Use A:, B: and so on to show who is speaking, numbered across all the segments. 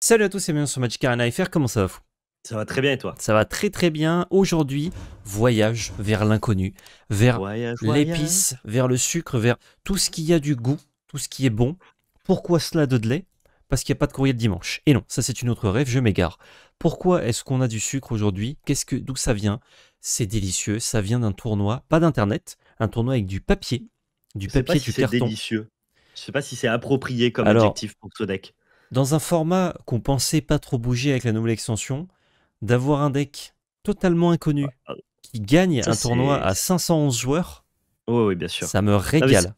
A: Salut à tous et bienvenue sur Magic Arena FR, comment ça va vous
B: Ça va très bien et toi
A: Ça va très très bien. Aujourd'hui, voyage vers l'inconnu, vers l'épice, vers le sucre, vers tout ce qui a du goût, tout ce qui est bon. Pourquoi cela de lait Parce qu'il n'y a pas de courrier de dimanche. Et non, ça c'est une autre rêve, je m'égare. Pourquoi est-ce qu'on a du sucre aujourd'hui Qu'est-ce que d'où ça vient C'est délicieux, ça vient d'un tournoi, pas d'internet, un tournoi avec du papier, du papier, pas du si c'est Délicieux.
B: Je sais pas si c'est approprié comme adjectif pour ce deck
A: dans un format qu'on pensait pas trop bouger avec la nouvelle extension, d'avoir un deck totalement inconnu ah, qui gagne un tournoi à 511 joueurs.
B: Oui, bien sûr. Ça me ah, régale.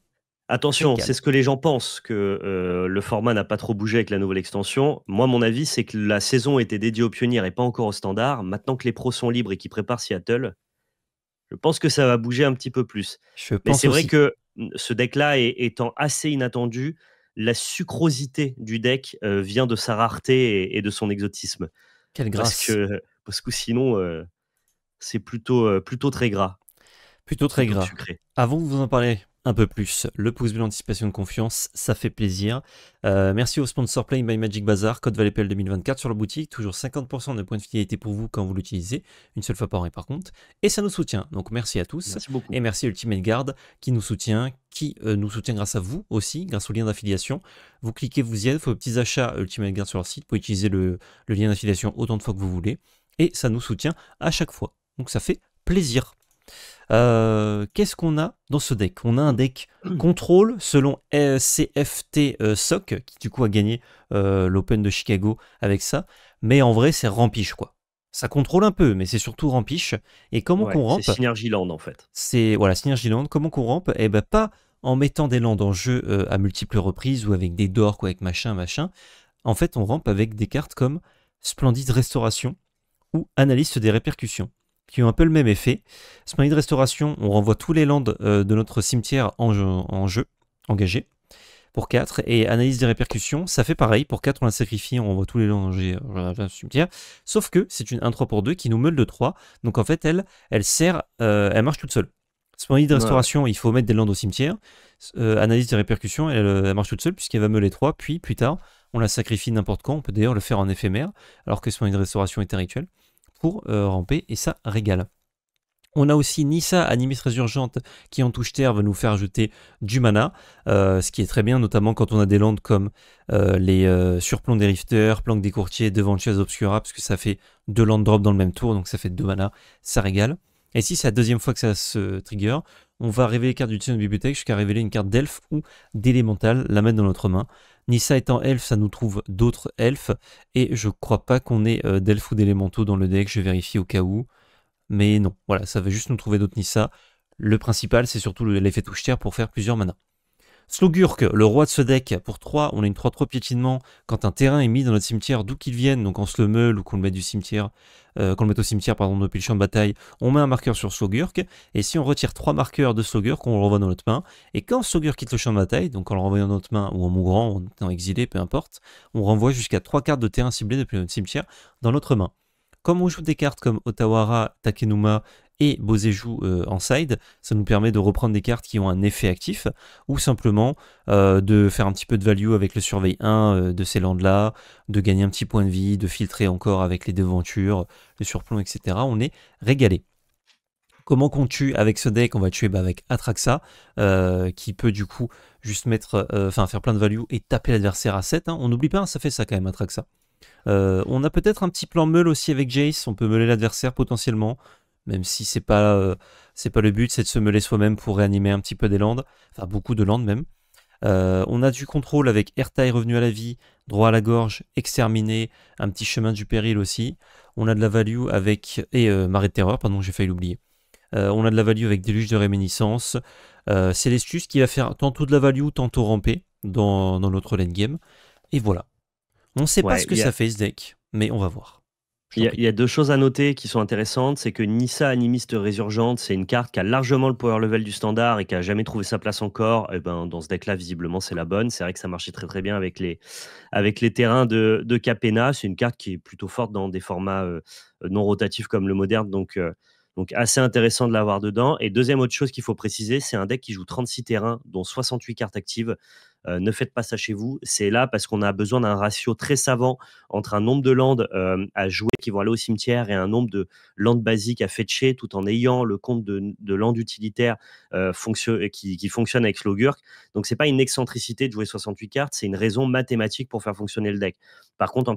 B: Attention, c'est ce que les gens pensent, que euh, le format n'a pas trop bougé avec la nouvelle extension. Moi, mon avis, c'est que la saison était dédiée aux pionniers et pas encore au standard. Maintenant que les pros sont libres et qu'ils préparent Seattle, je pense que ça va bouger un petit peu plus.
A: Je Mais c'est vrai que
B: mm, ce deck-là étant assez inattendu, la sucrosité du deck euh, vient de sa rareté et, de son exotisme. Quelle grâce. Parce que, sinon, euh, c'est plutôt, euh, plutôt très gras.
A: Plutôt très gras. Avant vous en parler, un peu plus. Le pouce bleu, l'anticipation de confiance, ça fait plaisir. Euh, merci au sponsor Playing by Magic Bazar, code pl 2024 sur la boutique, toujours 50% de points de fidélité pour vous quand vous l'utilisez, une seule fois par an et par contre. Et ça nous soutient, donc merci à tous. Merci beaucoup. Et merci Ultimate Guard qui nous soutient, qui euh, nous soutient grâce à vous aussi, grâce au lien d'affiliation. Vous cliquez, vous y êtes, vos petits achats Ultimate Guard sur leur site, pour utiliser le, le lien d'affiliation autant de fois que vous voulez. Et ça nous soutient à chaque fois. Donc ça fait plaisir. Euh, qu'est-ce qu'on a dans ce deck On a un deck contrôle selon euh, CFT euh, SOC, qui du coup a gagné l'Open de Chicago avec ça. Mais en vrai, c'est rampiche quoi. Ça contrôle un peu, mais c'est surtout rampiche. Et comment on qu'on rampe C'est
B: Land en fait.
A: C'est voilà land Comment qu'on rampe Eh ben pas en mettant des lands en jeu à multiples reprises ou avec des dorks ou avec machin, machin. En fait, on rampe avec des cartes comme Splendide Restauration ou Analyste des répercussions qui ont un peu le même effet. Ce de restauration, on renvoie tous les lands euh, de notre cimetière en jeu, engagé pour 4 et analyse des répercussions, ça fait pareil, pour 4 on la sacrifie, on renvoie tous les lands en euh, cimetière, sauf que c'est une 1-3 pour 2 qui nous meule de 3, donc en fait elle, elle sert, euh, elle marche toute seule. Ce de restauration, il faut mettre des landes au cimetière, analyse des répercussions, elle, marche toute seule puisqu'elle va meuler 3, puis plus tard on la sacrifie n'importe quand, on peut d'ailleurs le faire en éphémère, alors que ce de restauration est un rituel pour euh, ramper et ça régale. On a aussi Nissa, très urgente qui en touche terre va nous faire ajouter du mana, euh, ce qui est très bien, notamment quand on a des landes comme euh, les surplombs des rifters, planque des courtiers, devant chaise obscura, parce que ça fait deux land drop dans le même tour, donc ça fait deux mana, ça régale. Et si c'est la deuxième fois que ça se trigger, on va révéler les cartes du de bibliothèque jusqu'à révéler une carte d'elfe ou d'élémental, la mettre dans notre main. Nissa étant elfe, ça nous trouve d'autres elfes. Et je crois pas qu'on ait euh, d'elfes ou d'élémentaux dans le deck, je vérifie au cas où. Mais non, voilà, ça va juste nous trouver d'autres Nissa. Le principal, c'est surtout l'effet touche pour faire plusieurs manas. Slogurk, le roi de ce deck, pour 3, on a une 3-3 piétinement quand un terrain est mis dans notre cimetière, d'où qu'il vienne, donc on se le meule ou qu'on le mette du cimetière, euh, qu'on le mette au cimetière, pardon, depuis le champ de bataille, on met un marqueur sur Slogurk, et si on retire 3 marqueurs de Slogurk, on le renvoie dans notre main, et quand Slogurk quitte le champ de bataille, donc en le renvoyant dans notre main ou en mourant, en étant exilé, peu importe, on renvoie jusqu'à 3 cartes de terrain ciblées depuis notre cimetière dans notre main comme on joue des cartes comme Otawara, Takenuma et Bosé joue euh, en side. Ça nous permet de reprendre des cartes qui ont un effet actif ou simplement euh, de faire un petit peu de value avec le surveil 1 euh, de ces landes-là, de gagner un petit point de vie, de filtrer encore avec les devantures, le surplomb, etc. On est régalé. Comment qu'on tue avec ce deck On va tuer bah, avec Atraxa, qui peut du coup juste mettre, enfin faire plein de value et taper l'adversaire à 7. Hein. On n'oublie pas, hein, ça fait ça quand même, Atraxa. on a peut-être un petit plan meule aussi avec Jace, on peut meuler l'adversaire potentiellement, même si c'est pas euh, c'est pas le but, c'est de se mêler soi-même pour réanimer un petit peu des landes, enfin beaucoup de landes même. Euh, on a du contrôle avec Ertaï revenu à la vie, droit à la gorge, exterminé, un petit chemin du péril aussi. On a de la value avec et euh, marée de terreur, pardon, j'ai failli l'oublier. on a de la value avec déluge de réminiscence. c'est l'astuce qui va faire tantôt de la value, tantôt ramper dans, notre lane game. Et voilà. On ne sait pas ce que ça fait ce deck, mais on va voir.
B: Il y, a, deux choses à noter qui sont intéressantes, c'est que Nissa Animiste Résurgente, c'est une carte qui a largement le power level du standard et qui a jamais trouvé sa place encore. Et eh ben, dans ce deck-là, visiblement, c'est la bonne. C'est vrai que ça marchait très très bien avec les, avec les terrains de, Capena. C'est une carte qui est plutôt forte dans des formats euh, non rotatifs comme le moderne, donc, euh, donc assez intéressant de l'avoir dedans. Et deuxième autre chose qu'il faut préciser, c'est un deck qui joue 36 terrains, dont 68 cartes actives. Euh, ne faites pas ça chez vous. C'est là parce qu'on a besoin d'un ratio très savant entre un nombre de landes euh, à jouer qui vont aller au cimetière et un nombre de landes basiques à fetcher tout en ayant le compte de, landes utilitaires euh, qui, qui, fonctionne avec Slogurk Donc, c'est pas une excentricité de jouer 68 cartes, c'est une raison mathématique pour faire fonctionner le deck. Par contre, en,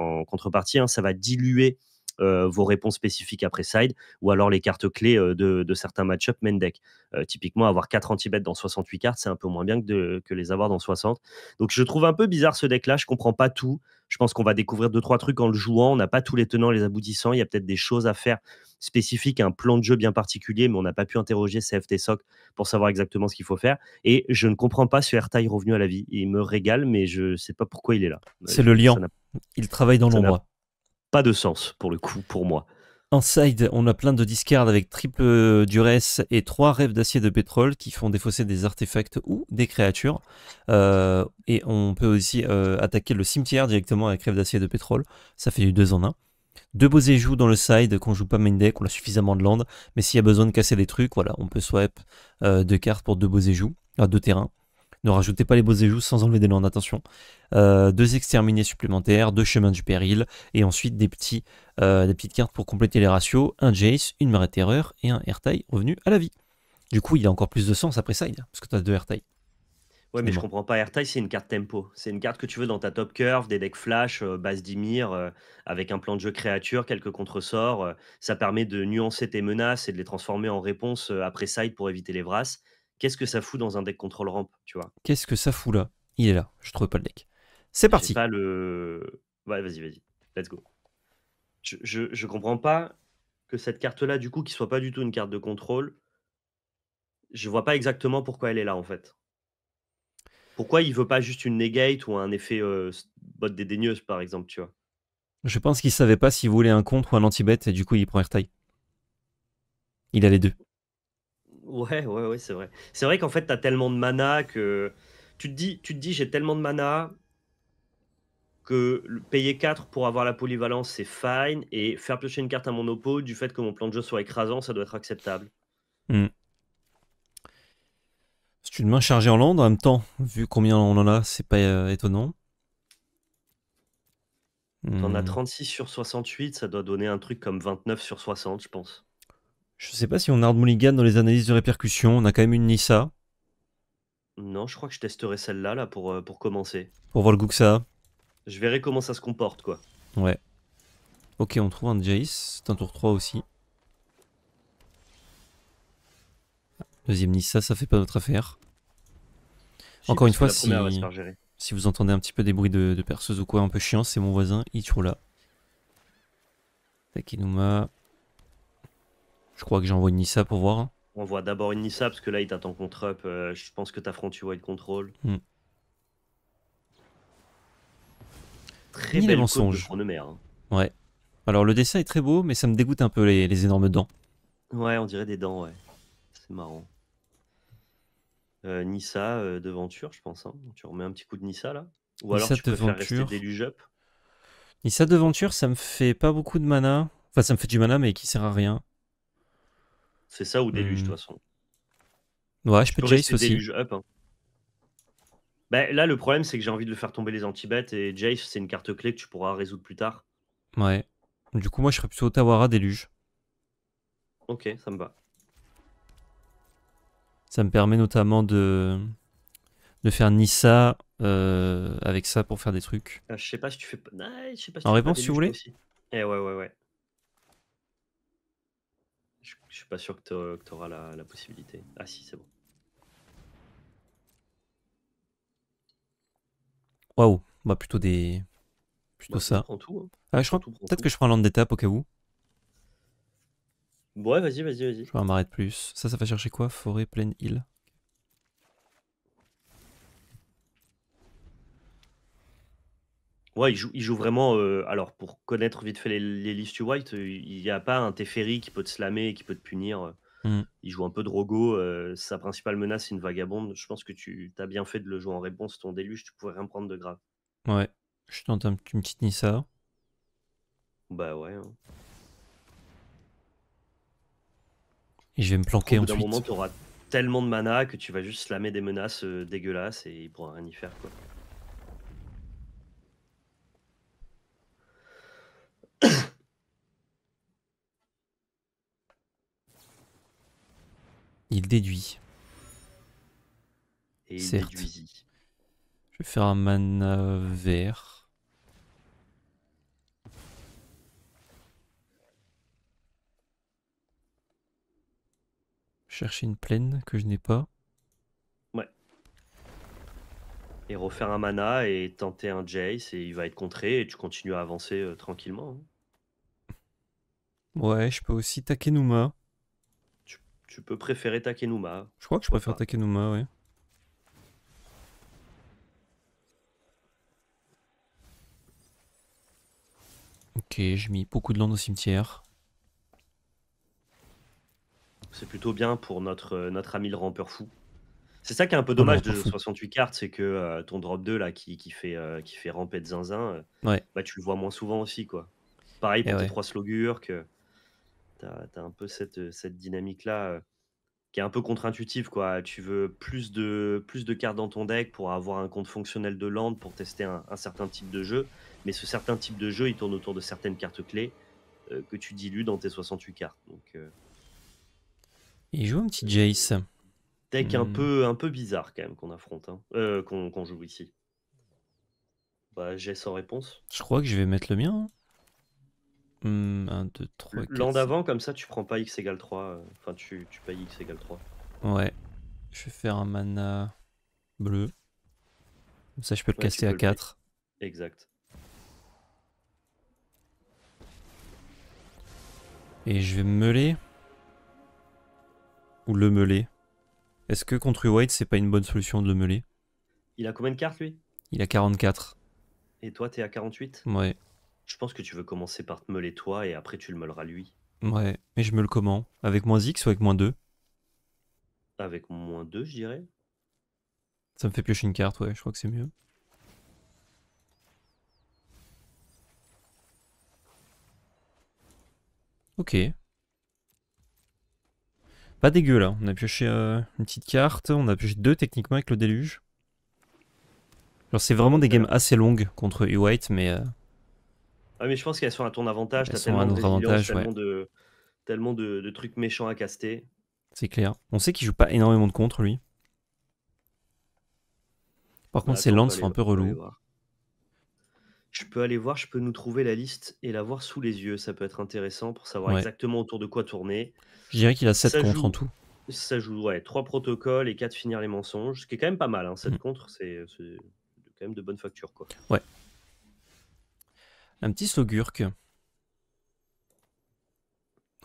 B: en contrepartie, hein, ça va diluer euh, vos réponses spécifiques après side, ou alors les cartes clés euh, de, certains match-up main deck. Euh, typiquement, avoir 4 anti dans 68 cartes, c'est un peu moins bien que, que les avoir dans 60. Donc je trouve un peu bizarre ce deck-là, je comprends pas tout. Je pense qu'on va découvrir deux trois trucs en le jouant. On n'a pas tous les tenants, les aboutissants. Il y a peut-être des choses à faire spécifiques, un plan de jeu bien particulier, mais on n'a pas pu interroger CFT SOC pour savoir exactement ce qu'il faut faire. Et je ne comprends pas ce taille revenu à la vie. Il me régale, mais je ne sais pas pourquoi il est là. C'est le lion.
A: Il travaille dans l'ombre pas de sens pour le coup pour moi. En side, on a plein de discards avec triple euh, duresse et trois rêves d'acier de pétrole qui font défausser des artefacts ou des créatures. Euh, et on peut aussi euh, attaquer le cimetière directement avec rêve d'acier de pétrole. Ça fait du 2 en 1. Deux beaux éjoues dans le side qu'on joue pas main deck, on a suffisamment de land. Mais s'il y a besoin de casser des trucs, voilà, on peut swap deux cartes pour deux beaux éjoues, à deux terrains. Ne rajoutez pas les beaux ajouts sans enlever des landes, attention. Euh, deux exterminés supplémentaires, deux chemins du péril, et ensuite euh, des, petites cartes pour compléter les ratios, un Jace, une marée terreur et un Airtail revenu à la vie. Du coup, il a encore plus de sens après ça, parce que tu as deux Airtail.
B: Ouais, mais je comprends pas. Airtail, c'est une carte tempo. C'est une carte que tu veux dans ta top curve, des decks flash, euh, base d'Imir, avec un plan de jeu créature, quelques contresorts. ça permet de nuancer tes menaces et de les transformer en réponse après side pour éviter les brasses qu'est-ce que ça fout dans un deck contrôle ramp, tu vois
A: Qu'est-ce que ça fout là Il est là, je trouve pas le deck.
B: C'est parti. Pas le. Ouais, vas-y, vas-y, let's go. Je, je, comprends pas que cette carte-là, du coup, qui soit pas du tout une carte de contrôle, je vois pas exactement pourquoi elle est là en fait. Pourquoi il veut pas juste une negate ou un effet Bot euh, botte dédaigneuse, par exemple, tu vois
A: Je pense qu'il savait pas s'il voulait un contre ou un anti-bet et du coup il prend taille Il a les deux.
B: Ouais, ouais, ouais, c'est vrai. C'est vrai qu'en fait, t'as tellement de mana que tu te dis, dis, j'ai tellement de mana que payer 4 pour avoir la polyvalence, c'est fine. Et faire piocher une carte à mon oppo, du fait que mon plan de jeu soit écrasant, ça doit être acceptable.
A: Hmm. C'est une main chargée en land en même temps, vu combien on en a, c'est pas euh, étonnant. T'en as
B: 36 hmm. sur 68, ça doit donner un truc comme 29 sur 60, je pense.
A: Je sais pas si on a Hard Mulligan dans les analyses de répercussions, On a quand même une Nissa.
B: Non, je crois que je testerai celle-là là, pour, euh, pour commencer.
A: Pour voir le goût que ça
B: Je verrai comment ça se comporte, quoi.
A: Ouais. Ok, on trouve un Jace. C'est un tour 3 aussi. Deuxième Nissa, ça fait pas notre affaire. Encore une fois, si... si, vous entendez un petit peu des bruits de, de perceuse ou quoi un peu chiant, c'est mon voisin Ichula. Takinuma. Je crois que j'envoie une Nissa pour voir.
B: On voit d'abord une Nissa parce que là il t'attend contre up. Euh, je pense que t'affrontes tu vois être contrôle.
A: Hmm. Très belle hein. Ouais. Alors le dessin est très beau, mais ça me dégoûte un peu les, énormes dents.
B: Ouais, on dirait des dents, ouais. C'est marrant. Euh, Nissa euh, Deventure, je pense. Hein. Tu remets un petit coup de Nissa là. Ou alors tu Deventure. faire rester up.
A: Nissa Deventure, ça me fait pas beaucoup de mana. Enfin, ça me fait du mana, mais qui sert à rien.
B: C'est ça ou déluge, de hmm. toute façon.
A: Ouais, je peux, Jace aussi. Déluge
B: up, hein. bah, là, le problème, c'est que j'ai envie de le faire tomber les anti-bêtes et Jace, c'est une carte clé que tu pourras résoudre plus tard.
A: Ouais. Du coup, moi, je serais plutôt à déluge.
B: Ok, ça me va.
A: Ça me permet notamment de, de faire Nissa euh, avec ça pour faire des trucs.
B: Euh, je sais pas si tu fais. je sais pas en réponse, si vous voulez. Et eh ouais, ouais, ouais. Je, suis pas sûr que tu auras la, possibilité. Ah si, c'est bon.
A: Waouh, bah plutôt des. Plutôt bah, ça. Hein. ah, je peut-être que je prends un d'étape au cas où.
B: Ouais, vas-y, vas-y, vas-y.
A: Je vais m'arrêter plus. Ça, ça va chercher quoi Forêt, pleine île
B: Ouais, il joue, vraiment. Euh, alors, pour connaître vite fait les, listes du White, euh, il n'y a pas un Teferi qui peut te slammer et qui peut te punir. Euh. Mmh. Il joue un peu de rogo. sa principale menace, c'est une vagabonde. Je pense que tu as bien fait de le jouer en réponse. Ton déluge, tu pourrais rien prendre de grave.
A: Ouais. Je tente un, petit- une petite Nissa.
B: Bah ouais. Hein.
A: Et je vais me planquer Au bout d'un moment, tu
B: auras tellement de mana que tu vas juste slammer des menaces dégueulasses et il pourra rien y faire. Quoi.
A: Il déduit. Et Certes. Je vais faire un mana vert. Chercher une plaine que je n'ai pas.
B: Ouais. Et refaire un mana et tenter un Jace et il va être contré et tu continues à avancer euh, tranquillement. Hein.
A: Ouais, je peux aussi taquer Numa.
B: Tu peux préférer Takenuma. Je crois que je préfère
A: Takenuma, ouais. Ok, j'ai mis beaucoup de land au cimetière.
B: C'est plutôt bien pour notre, euh, notre ami le rampeur fou. C'est ça
A: qui est un peu dommage de
B: 68 cartes, c'est que euh, ton drop 2 là qui, fait, euh, qui fait ramper de zinzin, bah, tu le vois moins souvent aussi. quoi. Pareil eh pour tes 3 tu un peu cette, euh, dynamique-là euh, qui est un peu contre-intuitive. quoi. Tu veux plus de, plus de cartes dans ton deck pour avoir un compte fonctionnel de land pour tester un, certain type de jeu. Mais ce certain type de jeu, il tourne autour de certaines cartes clés euh, que tu dilues dans tes 68 cartes. Donc,
A: Il joue un petit Jace. Deck un, hmm. peu,
B: un peu bizarre quand même qu'on affronte, hein. qu'on joue ici. Bah, j'ai sans réponse.
A: Je crois que je vais mettre le mien. Hein. Hum, 1, 2, 3, 4. L'an d'avant,
B: comme ça, tu prends pas x égale 3. Euh, enfin, tu, payes x égale 3.
A: Ouais. Je vais faire un mana bleu. Comme ça, je peux le casser à 4. exact. Et je vais meuler. Ou le meuler. Est-ce que contre White, c'est pas une bonne solution de le meuler
B: Il a combien de cartes, lui
A: Il a 44.
B: Et toi, t'es à 48 Ouais. Je pense que tu veux commencer par te meuler toi et après tu le meuleras lui.
A: Ouais, mais je meule comment Avec moins X ou avec moins 2
B: Avec moins 2, je dirais.
A: Ça me fait piocher une carte, ouais, je crois que c'est mieux. Ok. Pas dégueu là, on a pioché euh, une petite carte, on a pioché deux techniquement avec le déluge. Genre c'est vraiment des euh. games assez longues contre E-White, mais euh,
B: ah, mais je pense qu'elle sont à ton avantage. Elles as à notre avantage, tellement, de, tellement de, trucs méchants à caster.
A: C'est clair. On sait qu'il joue pas énormément de contre, lui. Par contre, ses bah, lands sont un peu relous.
B: Je peux aller voir, je peux nous trouver la liste et la voir sous les yeux. Ça peut être intéressant pour savoir exactement autour de quoi tourner.
A: Je dirais qu'il a 7 contre en tout.
B: Ça joue ouais, 3 protocoles et 4 finir les mensonges, ce qui est quand même pas mal. Hein. 7 mm. contre, c'est quand même de bonne facture. Quoi.
A: Ouais. Un petit slogurk.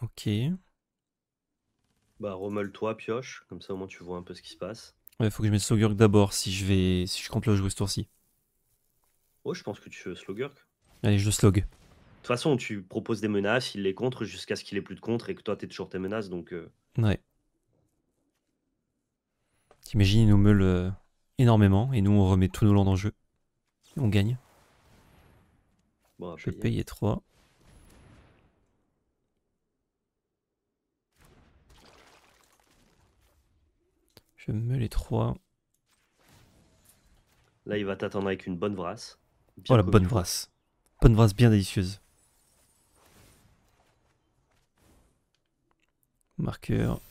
A: Ok.
B: Bah, remeule-toi, pioche, comme ça au moins tu vois un peu ce qui se passe.
A: Ouais, faut que je mette Slogurk d'abord si je vais si je compte le jouer ce tour-ci.
B: Oh, je pense que tu veux Slogurk.
A: Allez, je le slog. De toute
B: façon, tu proposes des menaces, il les contre jusqu'à ce qu'il ait plus de contre et que toi t'es toujours tes menaces donc. Euh.
A: Ouais. T'imagines, il nous meule euh, énormément et nous on remet tous nos dans en jeu. on gagne je vais payer 3. Je me les 3.
B: Là, il va t'attendre avec une bonne vrasse.
A: Oh la bonne vrasse. Bonne vrasse bien délicieuse. Marqueur.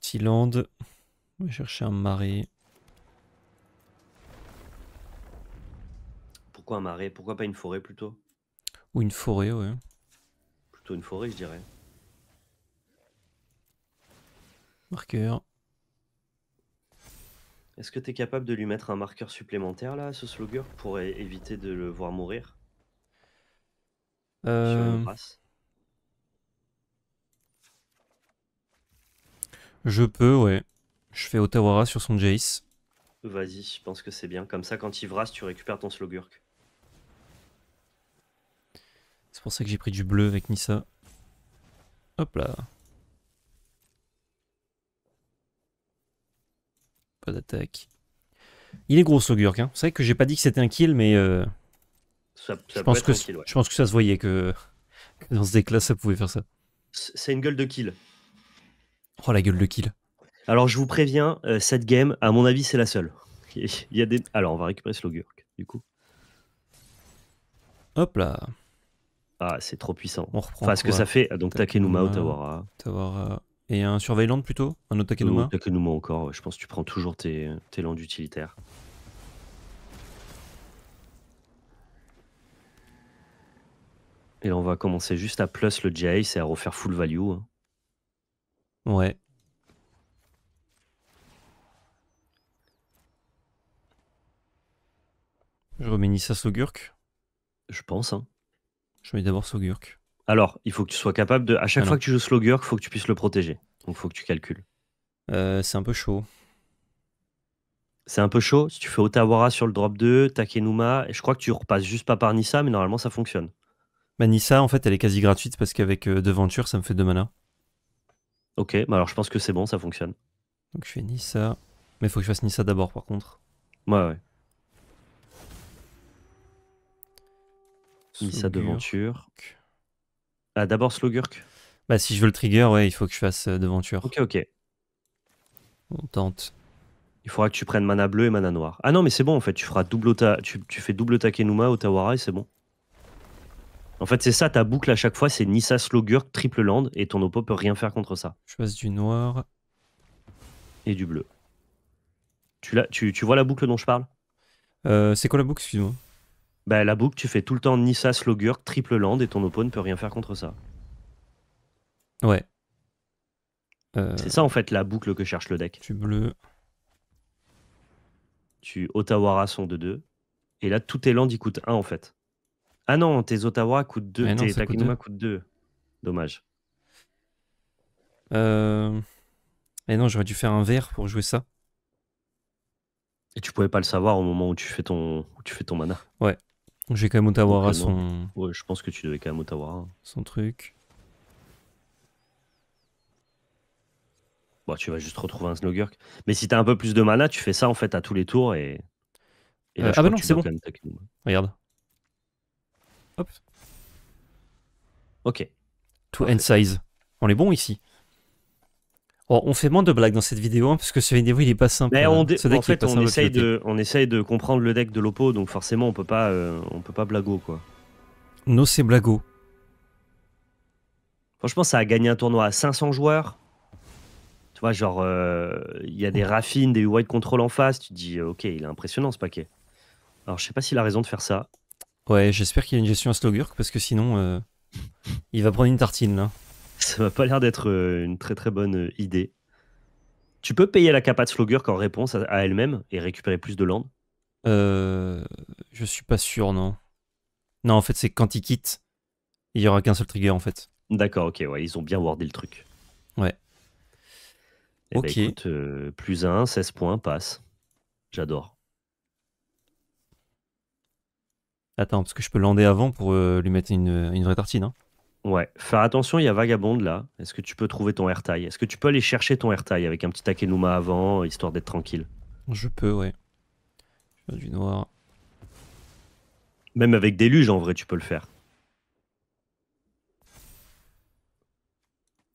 A: Petit land. On va chercher un marais.
B: Pourquoi un marais Pourquoi pas une forêt plutôt
A: Ou une forêt, ouais.
B: Plutôt une forêt, je dirais. Marqueur. Est-ce que tu es capable de lui mettre un marqueur supplémentaire là, ce slogurk, pour éviter de le voir mourir
A: euh. Je peux, ouais. Je fais Otawara sur son Jace.
B: Vas-y, je pense que c'est bien. Comme ça, quand il vrasse, tu récupères ton slogurk
A: pour ça que j'ai pris du bleu avec Nissa. Hop là. Pas d'attaque. Il est gros ce hein. C'est vrai que j'ai pas dit que c'était un kill, mais je, pense que, ça se voyait que, dans ce deck-là, ça pouvait faire ça. C'est
B: une gueule de kill.
A: Oh la gueule de kill.
B: Alors je vous préviens, euh, cette game, à mon avis, c'est la seule. Il des... Alors on va récupérer ce Logurk, du coup. Hop là. Ah, c'est trop puissant. On reprend. Enfin, ce que ça fait. Donc Takenuma, Takenuma Tawara.
A: Tawara. Et un surveillant plutôt Un autre Takenuma un oh,
B: Takenuma encore. Je pense que tu prends toujours tes, tes landes utilitaires. Et là, on va commencer juste à plus le J, c'est à refaire full value.
A: Hein. Ouais. Je remets ça Sogurk Je pense, hein. Je mets d'abord Slogurk.
B: Alors, il faut que tu sois capable de. À chaque fois que tu joues Slogurk, il faut que tu puisses le protéger. Donc, il faut que tu calcules.
A: Euh, c'est un peu chaud.
B: C'est un peu chaud. Si tu fais Otawara sur le drop 2, Takenuma, et je crois que tu repasses juste pas par Nissa, mais normalement ça fonctionne.
A: Bah, Nissa, en fait, elle est quasi gratuite parce qu'avec euh, Deventure, ça me fait 2 mana. Ok, bah alors je pense que c'est bon, ça fonctionne. Donc je fais Nissa. Mais il faut que je fasse Nissa d'abord, par contre.
B: Ouais, ouais. sa Devanture. Ah, D'abord Slogurk Bah, si je
A: veux le trigger, ouais, il faut que je fasse euh, Devanture. Ok, ok. On tente.
B: Il faudra que tu prennes mana bleu et mana noir. Ah non, mais c'est bon en fait, tu, feras double ta... tu, tu fais double Takenuma, Otawara et c'est bon. En fait, c'est ça, ta boucle à chaque fois, c'est Nissa Slogurk, triple land, et ton oppo peut rien faire contre ça.
A: Je passe du noir.
B: Et du bleu. Tu, la, tu, tu vois la boucle dont je parle
A: euh, C'est quoi la boucle, excuse-moi
B: bah, la boucle, tu fais tout le temps Nissa, Slogurk, Triple Land et ton oppo ne peut rien faire contre ça.
A: Ouais. Euh, C'est ça
B: en fait la boucle que cherche le deck. Tu bleu. Tu Otawara sont de 2. Et là, tous tes lands ils coûtent 1 en fait.
A: Ah non, tes Ottawa coûtent 2, tes Takuma
B: coûtent 2. Dommage.
A: Euh... Eh non, j'aurais dû faire un vert pour jouer ça.
B: Et tu pouvais pas le savoir au moment où tu fais ton, où tu fais ton mana.
A: Ouais. J'ai quand même Otawara son.
B: Ouais, je pense que tu devais quand même Otawara.
A: Son truc.
B: Bon, bah, tu vas juste retrouver un Snowgurk. Mais si t'as un peu plus de mana, tu fais ça en fait à tous les tours et.
A: Euh, ah bah non, c'est bon. Regarde. Hop. Ok. To end size. On est bon ici on fait moins de blagues dans cette vidéo hein, parce que ce niveau il est pas simple. Hein. on en fait, on essaye de,
B: on de comprendre le deck de l'Oppo, donc forcément on peut pas, euh, on peut pas blago quoi.
A: Non c'est blago.
B: Franchement, ça a gagné un tournoi à 500 joueurs. Tu vois, genre, euh, il y a des raffines, des white control en face. Tu te dis, euh, ok, il est impressionnant ce paquet. Alors, je sais pas s'il a raison de faire ça.
A: Ouais, j'espère qu'il a une gestion à Slogurk parce que sinon, il va prendre une tartine là.
B: Ça m'a pas l'air d'être euh, une très très bonne euh, idée. Tu peux payer la capa de Slogurk qu'en réponse à elle-même et récupérer plus de land
A: euh, Je suis pas sûr, non. Non, en fait, c'est quand il quitte, il y aura qu'un seul trigger en fait.
B: D'accord, ok, ouais, ils ont bien wardé le truc. Ouais. Eh ben, ok. plus 1, 16 points, passe. J'adore.
A: Attends, parce que je peux lander avant pour lui mettre une, une vraie tartine. Hein.
B: Ouais, faire attention, il y a Vagabonde, là. Est-ce que tu peux trouver ton airtail Est-ce que tu peux aller chercher ton airtail avec un petit Akenuma avant, histoire d'être tranquille
A: Je peux, ouais. Je Du noir.
B: Même avec Déluge, en vrai, tu peux le faire.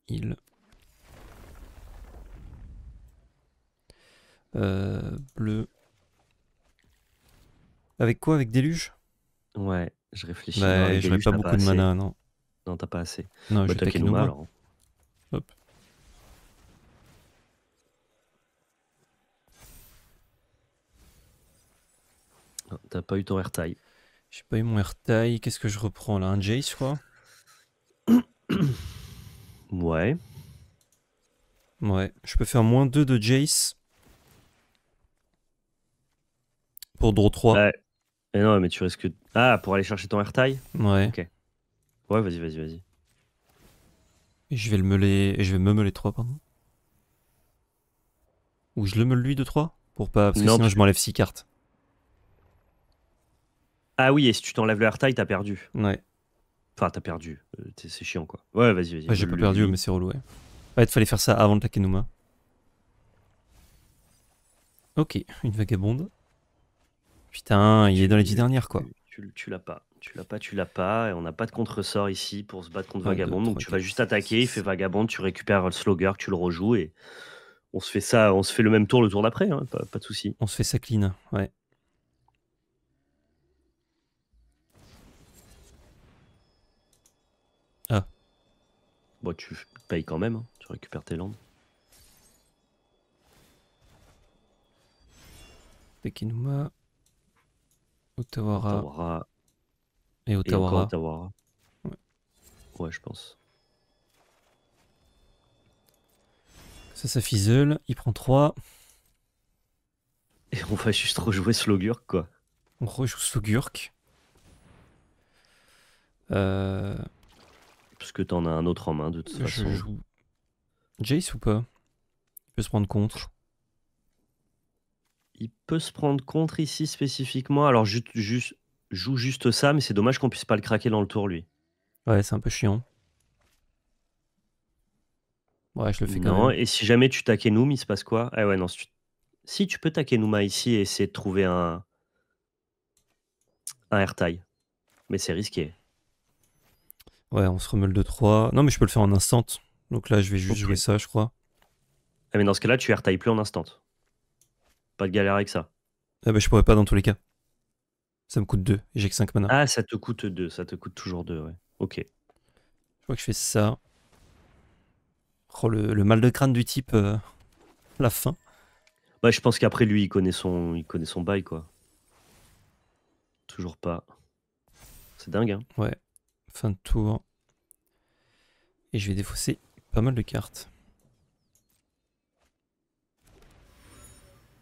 A: Il. Euh, bleu. Avec quoi Avec Déluge Ouais, je réfléchis. Bah, je pas beaucoup de mana, non non, t'as pas assez. Non, bah, je t'as Hop. t'as pas eu ton airtime. J'ai pas eu mon airtime. Qu'est-ce que je reprends là Un Jace, quoi Ouais. Ouais, je peux faire moins 2 de Jace.
B: Pour draw 3. Ouais. Mais non, mais tu risques. Ah, pour aller chercher ton airtime Ouais. Ok. Ouais, vas-y, vas-y, vas-y.
A: je vais le meuler. je vais me meuler 3, pardon. Ou je le meule lui de 3 Pour pas. Parce que sinon, je m'enlève 6 cartes.
B: Ah oui, et si tu t'enlèves le hard t'as perdu. Ouais. Enfin, t'as perdu. Euh, c'est chiant, quoi. Ouais, vas-y, vas-y. Ouais, j'ai pas perdu,
A: mais c'est relou, ouais. il fallait faire ça avant de taquer Takenuma. Ok, une vagabonde. Putain, il est dans les 10 dernières, quoi.
B: Tu, l'as pas. Tu l'as pas, tu l'as pas. Et on n'a pas de contre-sort ici pour se battre contre ah, Vagabond. donc tu vas juste attaquer, il fait Vagabond, tu récupères le slogger, tu le rejoues et on se fait ça, on se fait le même tour le tour d'après, hein.
A: pas, de souci. On se fait ça clean, ouais. Ah.
B: Bon, tu payes quand même, hein. tu récupères tes landes.
A: Pekinuma. Otawara. Otawara. Et Otawara. Et Ouais. je pense. Ça, ça fizzle. Il prend 3.
B: Et on va juste rejouer Slogurk, quoi.
A: On rejoue Slogurk. Euh.
B: Parce que t'en as un autre en main, de toute façon. Joue...
A: Jace ou pas Il peut se prendre contre il peut
B: se prendre contre ici spécifiquement. Alors, je joue juste ça, mais c'est dommage qu'on puisse pas le craquer dans le tour, lui.
A: Ouais, c'est un peu chiant. Ouais, je le fais quand même.
B: Et si jamais tu Noom il se passe quoi Ah ouais, non. Si tu, si tu peux ici et essayer de trouver un, un R-Tie Mais c'est risqué.
A: Ouais, on se remue le 2-3. Non, mais je peux le faire en instant. Donc là, je vais juste jouer ça, je crois.
B: Eh, mais dans ce cas-là, tu airtime plus en instant. Pas de galère avec ça.
A: Ah bah, je pourrais pas dans tous les cas. Ça me coûte 2, j'ai que 5 mana. Ah,
B: ça te coûte 2, ça te coûte toujours 2, ouais. Ok. Je
A: crois que je fais ça. Oh, le, mal de crâne du type, euh, la fin.
B: Bah, je pense qu'après lui, il connaît, son, il connaît son bail, quoi. Toujours pas. C'est dingue, hein.
A: Ouais. Fin de tour. Et je vais défausser pas mal de cartes.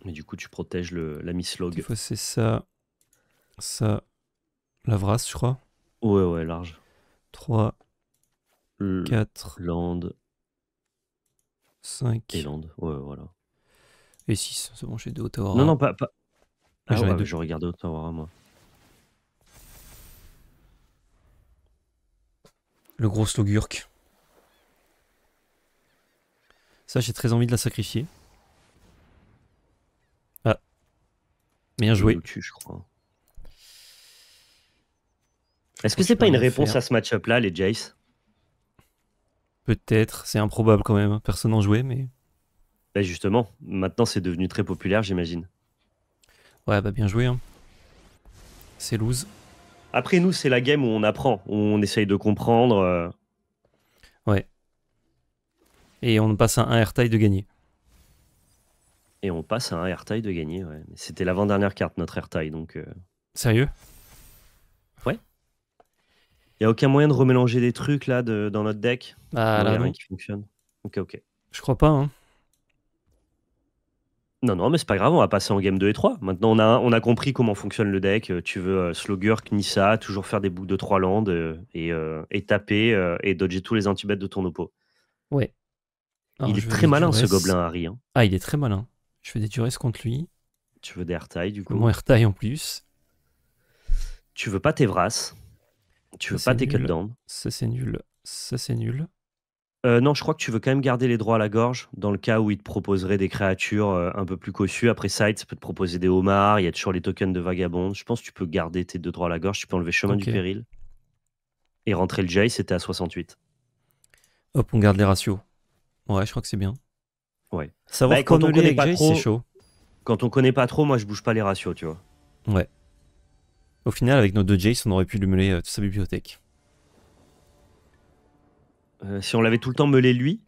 B: Mais du coup, tu protèges le, la
A: log. C'est ça. Ça. La vrasse, je crois.
B: Ouais, ouais, large.
A: 3. 4. Land. 5. Et land. Ouais, voilà. Et 6. C'est bon, j'ai 2 Ottawa. Non, non, pas. pas... Ah, ah ouais, deux. je moi. Le gros Slogurk. Ça, j'ai très envie de la sacrifier. Bien joué. Est-ce que c'est pas une réponse à ce
B: match-up là, les Jace
A: Peut-être, c'est improbable quand même. Hein, personne n'en jouait, mais.
B: Bah justement, maintenant c'est devenu très populaire, j'imagine.
A: Ouais, bah bien joué. Hein. C'est loose. Après,
B: nous, c'est la game où on apprend, on essaye de comprendre. Euh.
A: Ouais. Et on passe à un air taille de gagner.
B: Et on passe à un airtie de gagner. C'était l'avant-dernière carte, notre airtie. Donc, euh. Sérieux Ouais. Il n'y a aucun moyen de remélanger des trucs là de, dans notre deck. Ah là, rien qui fonctionne. Ok, ok. Je crois pas. Hein. Non, non, mais c'est pas grave, on va passer en game 2 et 3. Maintenant, on a, on a compris comment fonctionne le deck. Euh, tu veux euh, Slogger, Knissa, toujours faire des boucles de 3 landes euh, et, taper et dodger tous les antibêtes de ton oppo.
A: Ouais. il est très malin, ce gobelin Harry. Hein. Ah, il est très malin. Je fais des duresses contre lui. Tu
B: veux des airtails du coup Mon
A: airtail en plus.
B: Tu veux pas tes vras. Tu veux pas tes cut
A: Ça c'est nul. Ça c'est nul.
B: Euh, non, je crois que tu veux quand même garder les droits à la gorge dans le cas où il te proposerait des créatures euh, un peu plus cossues. Après Sight, peut te proposer des homards. Il y a toujours les tokens de vagabondes. Je pense que tu peux garder tes deux droits à la gorge. Tu peux enlever Chemin du Péril. Et rentrer le Jay, c'était à 68.
A: Hop, on garde les ratios. Ouais, je crois que c'est bien. Ouais. Bah, quand on connaît pas trop, c'est chaud.
B: Quand on connaît pas trop, moi je bouge pas les ratios, tu vois.
A: Ouais. Au final, avec nos deux Jace, on aurait pu lui mêler euh, toute sa bibliothèque.
B: Euh, si on l'avait tout le temps meulé lui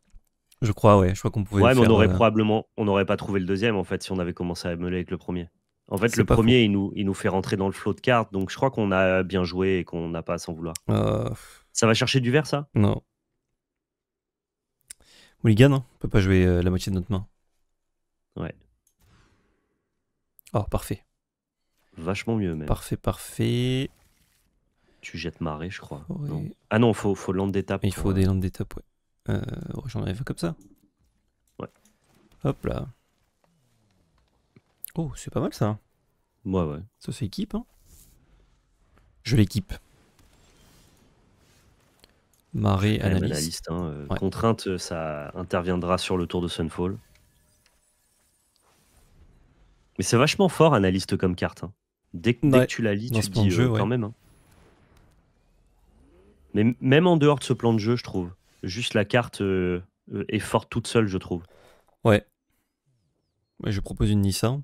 A: Je crois, ouais. Je crois qu'on pouvait. Ouais, euh, on aurait
B: probablement. On n'aurait pas trouvé le deuxième, en fait, si on avait commencé à meuler avec le premier. En fait, le premier, il nous, il nous fait rentrer dans le flot de cartes. Donc, je crois qu'on a bien joué et qu'on n'a pas à s'en vouloir. Ça va chercher du verre, ça
A: Non. Mulligan, hein on peut pas jouer euh, la moitié de notre main. Ouais. Oh, parfait. Vachement mieux, même. Parfait, parfait. Tu jettes marée, je crois. Non. Ah non, faut, faut land d'étape. Il faut euh, des land d'étape, ouais. Euh, oh, j'en arrive comme ça. Ouais. Hop là. Oh, c'est pas mal ça. Ouais, ouais. Ça, c'est équipe, hein. Je l'équipe. Marée analyste. Hein, euh, contrainte, euh,
B: ça interviendra sur le tour de Sunfall. Mais c'est vachement fort, analyste comme carte. Hein. Dès, que, tu la lis, tu te dis euh, quand même. Hein. Mais même en dehors de ce plan de jeu, je trouve. Juste la carte est forte toute seule, je trouve.
A: Ouais. je propose une Nissan.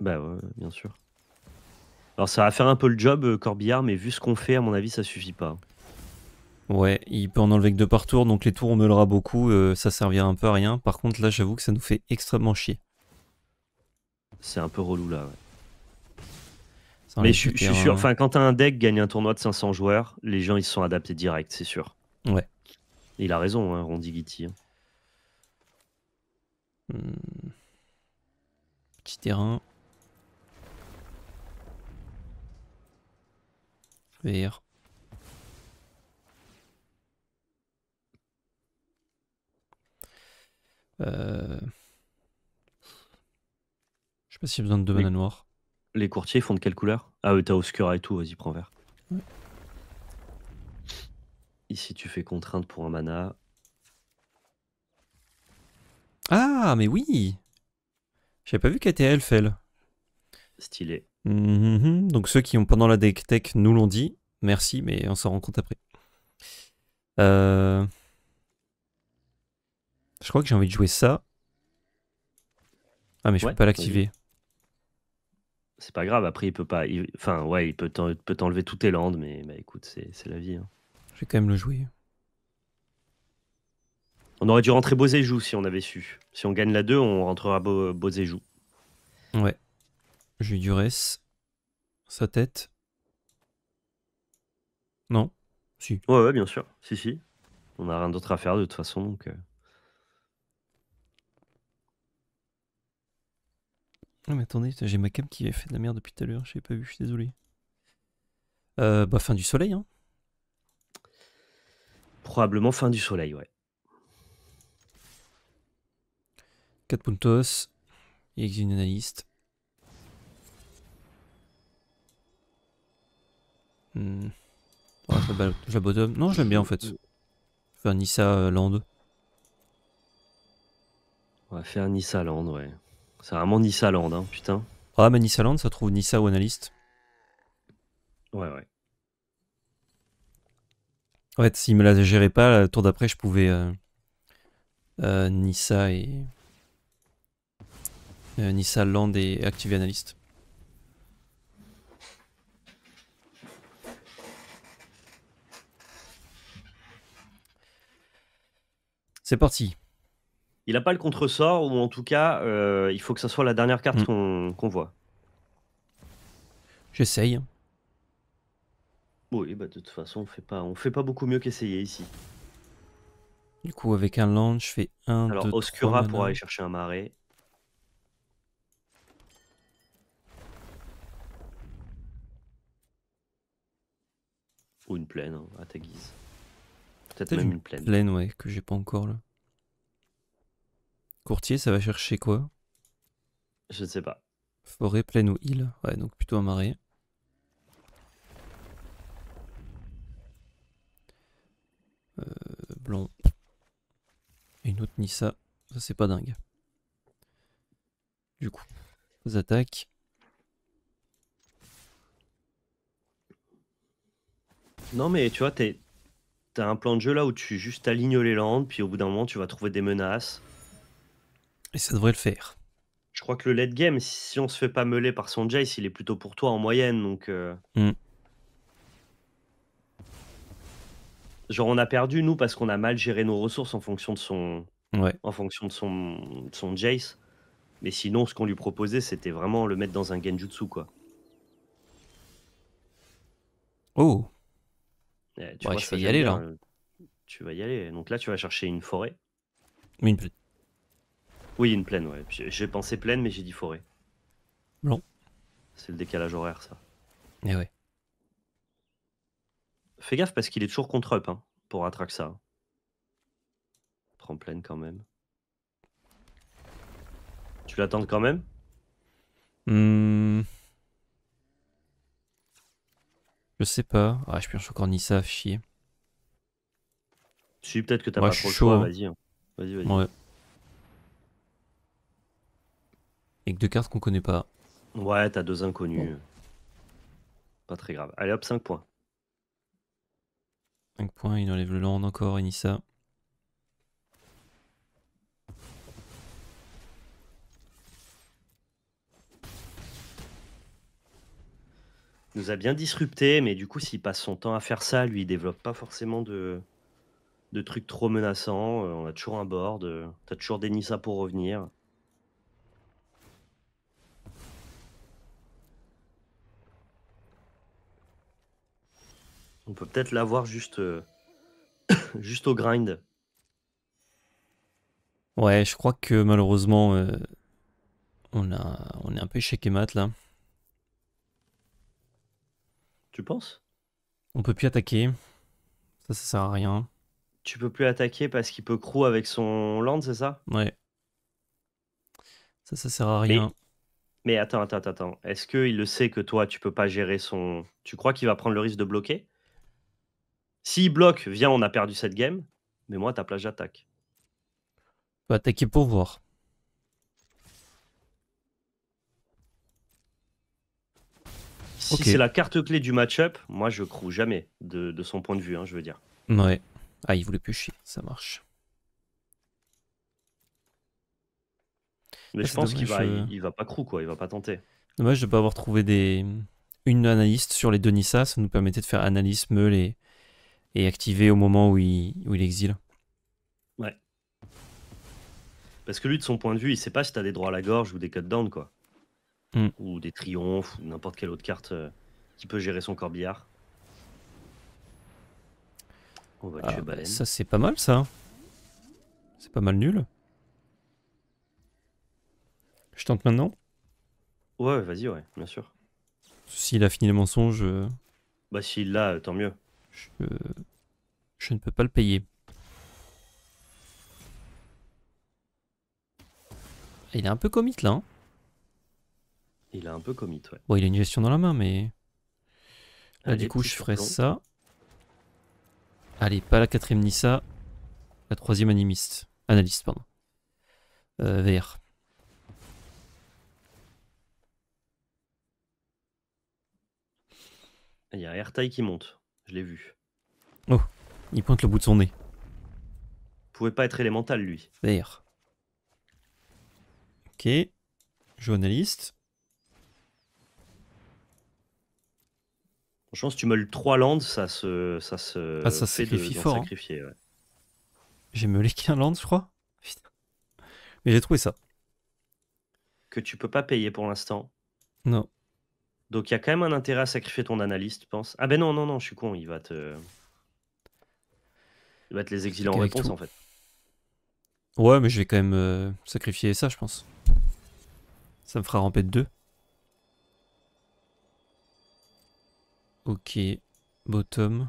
B: Bah ouais, bien sûr. Alors ça va faire un peu le job, Corbillard, mais vu ce qu'on fait,
A: à mon avis, ça suffit pas. Ouais, il peut en enlever que deux par tour, donc les tours on me beaucoup, euh, ça servira un peu à rien. Par contre là j'avoue que ça nous fait extrêmement chier.
B: C'est un peu relou là, ouais.
A: Mais je, suis sûr, enfin
B: quand un deck gagne un tournoi de 500 joueurs, les gens ils se sont adaptés direct, c'est sûr. Ouais. Il a raison, hein, Rondi Gitti. Hein.
A: Hmm. Petit terrain. Euh, Je sais pas si y a besoin de deux manas noirs.
B: Les courtiers font de quelle couleur Ah oui, t'as Oscura et tout, vas-y, prends vert.
A: Ici, tu fais contrainte pour un mana. Ah, mais oui J'avais pas vu qu'elle était elle. Stylé. Donc ceux qui ont pendant la deck tech nous l'ont dit. Merci, mais on s'en rend compte après. Euh... Je crois que j'ai envie de jouer ça. Ah mais je ne peux pas l'activer.
B: C'est pas grave, après il peut pas... Enfin ouais, il peut t'enlever tout tes landes, mais bah, écoute, c'est la vie. Hein.
A: Je vais quand même le jouer.
B: On aurait dû rentrer Bozéjou si on avait su. Si on gagne la 2, on rentrera Bo Bozéjou.
A: Ouais. J'ai du reste. Sa tête. Non
B: Si. Ouais, bien sûr. Si, si. On a rien d'autre à faire de toute façon, donc... Euh.
A: Non, ah, mais attendez, j'ai ma cam qui avait fait de la merde depuis tout à l'heure, je pas vu, je suis désolé. Euh, bah, fin du soleil, hein.
B: Probablement fin du soleil, ouais.
A: 4 puntos, et la, bottom. Non, j'aime bien en fait. Faire Nissa euh, Land. On va faire Nissa Land, ouais. C'est vraiment Nissa hein, putain. Ah, mais Land, ça trouve Nissa ou Analyst. Ouais, ouais. En fait, s'il me la gérait pas, le tour d'après, je pouvais euh, euh, Nissa et. Euh, Nissa Land et Active Analyst. C'est parti
B: il n'a pas le contresort, ou en tout cas, euh, il faut que ça soit la dernière carte mm. qu'on voit. J'essaye. Oui, bah de toute façon, on fait pas, on fait pas beaucoup mieux qu'essayer ici.
A: Du coup, avec un land, je fais un Alors, Oscura pour aller
B: chercher un marais. Ou une plaine, hein, à ta guise. Peut-être même une plaine.
A: Plaine, ouais, que j'ai pas encore là. Courtier, ça va chercher quoi Je ne sais pas. Forêt, plaine ou île Ouais, donc plutôt un marais. Euh, blanc. Et une autre Nissa. Ça, c'est pas dingue. Du coup, aux attaques.
B: Non, mais tu vois, t'as un plan de jeu là où tu juste alignes les landes, puis au bout d'un moment, tu vas trouver des menaces
A: ça devrait le faire.
B: Je crois que le late game, si on se fait pas meuler par son Jace, il est plutôt pour toi en moyenne. Donc. Euh. Mm. Genre, on a perdu, nous, parce qu'on a mal géré nos ressources en fonction de son. En fonction de son, Jace. Mais sinon, ce qu'on lui proposait, c'était vraiment le mettre dans un Genjutsu, quoi. Oh eh, tu bah, vas y aller, là. Tu vas y aller. Donc là, tu vas chercher une forêt. Une petite oui, une plaine, ouais. J'ai pensé plaine, mais j'ai dit forêt. Non. C'est le décalage horaire, ça. Eh ouais. Fais gaffe parce qu'il est toujours contre up hein, pour attraquer ça. Hein. Prends plaine, quand même. Tu l'attends quand même
A: Hum. Je sais pas. Ah, je pioche encore Nissa, chier.
B: suis peut-être que t'as pas trop le choix, hein. vas-y. Hein.
A: Vas-y, vas-y. Ouais. Et que deux cartes qu'on connaît pas.
B: Ouais, t'as deux inconnus. Pas très grave. Allez hop, 5 points.
A: 5 points, il enlève le land encore, Enissa.
B: nous a bien disrupté, mais du coup, s'il passe son temps à faire ça, lui, il développe pas forcément de, de trucs trop menaçants. Euh, on a toujours un board, euh, t'as toujours des Nissa pour revenir. On peut peut-être l'avoir juste, euh, juste au grind.
A: Ouais, je crois que malheureusement, euh, on, a, on est un peu échec et mat là. Tu penses On peut plus attaquer. Ça, ça sert à rien.
B: Tu peux plus attaquer parce qu'il peut crew avec son land, c'est ça
A: Ouais. Ça, ça sert à rien.
B: Mais... attends, attends, attends. Est-ce qu'il le sait que toi, tu peux pas gérer son. Tu crois qu'il va prendre le risque de bloquer s'il bloque, viens, on a perdu cette game. Mais moi, ta place, j'attaque.
A: Faut bah, attaquer pour voir.
B: Si c'est la carte clé du match-up, moi je croue jamais de, son point de vue, hein, je veux dire.
A: Ouais. Ah, il voulait chier. ça marche. Mais je pense qu'il va, euh.
B: il, va pas crew, quoi, il va pas tenter.
A: Dommage de pas avoir trouvé des... une analyste sur les Denisa, ça nous permettait de faire analyse meule et et activer au moment où il, où il exile.
B: Ouais. Parce que lui, de son point de vue, il sait pas si t'as des droits à la gorge ou des cut-down, quoi. Hmm. Ou des triomphes, ou n'importe quelle autre carte euh, qui peut gérer son corbillard. On va
A: ah, bah, Ça, c'est pas mal, ça. C'est pas mal nul. Je tente maintenant
B: Ouais, vas-y, ouais, bien sûr.
A: S'il a fini le mensonge. Euh,
B: bah, s'il l'a, euh, tant mieux
A: je, ne peux pas le payer. Il est un peu commit là. Hein.
B: il a un peu commit, ouais.
A: Bon, il a une gestion dans la main, mais...
B: Là, du coup, je ferais ça.
A: Allez, pas la quatrième Nissa. La troisième animiste. Analyste, pardon. Euh, VR.
B: Il y a Airtail qui monte. Je l'ai vu.
A: Oh, il pointe le bout de son nez.
B: Pouvait pas être élémental,
A: lui. D'ailleurs. Ok. Journaliste.
B: Franchement, si tu meules 3 lands, ça se, ça se ah, ça sacrifie fort. Hein.
A: J'ai meulé qu'un land, je crois. Mais j'ai trouvé ça.
B: Que tu peux pas payer pour l'instant. Non. Donc il y a quand même un intérêt à sacrifier ton analyste, pense. Ah ben non, non, non, je suis con, il va te. Il va te les exiler en réponse en fait.
A: Ouais, mais je vais quand même euh, sacrifier ça, je pense. Ça me fera ramper de deux. Ok, bottom.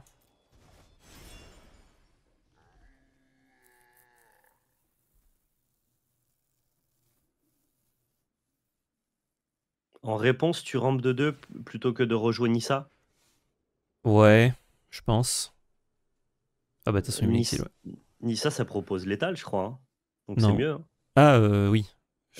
B: en réponse, tu rampes de 2 plutôt que de rejoindre Nissa
A: Ouais, je pense. Ah bah, de toute façon, Nissa,
B: Nissa, ça propose l'étal, je crois. Hein.
A: Donc c'est mieux. Hein. Ah euh, oui.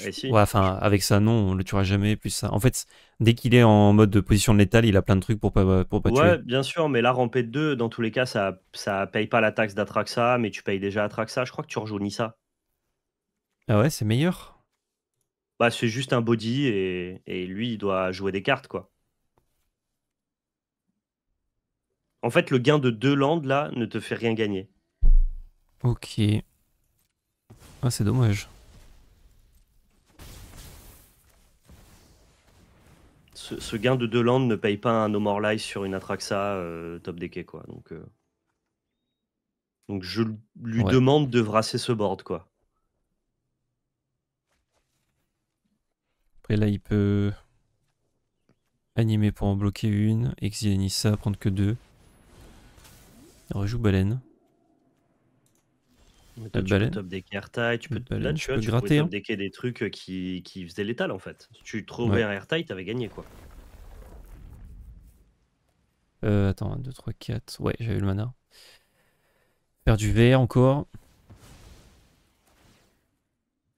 A: Eh, enfin, avec ça, non, on le tuera jamais. Plus ça. En fait, dès qu'il est en mode de position de l'étal, il a plein de trucs pour pas, pour pas tuer. Ouais,
B: bien sûr, mais là, ramper de 2, dans tous les cas, ça, ça paye pas la taxe d'Atraxa, mais tu payes déjà Atraxa. Je crois que tu rejoins Nissa.
A: Ah ouais, c'est meilleur
B: bah, c'est juste un body et, lui, il doit jouer des cartes, quoi. En fait, le gain de deux landes, là, ne te fait rien gagner.
A: Ok. Ah, c'est dommage.
B: Ce, gain de deux landes ne paye pas un No More Life sur une Atraxa euh, top top decké, quoi. Donc, euh, Donc je lui demande de brasser ce board, quoi.
A: Après là, il peut animer pour en bloquer une, exiler Nissa, prendre que deux. Il rejoue baleine. tu peux top
B: des taille, tu peux, baleine, là, tu, tu peux tu top hein. des trucs euh, qui, faisaient l'étal en fait. Si tu trouvais un Airtight, t'avais gagné quoi.
A: Euh, attends, 1, 2, 3, 4. Ouais, j'avais eu le mana. Faire du VR encore.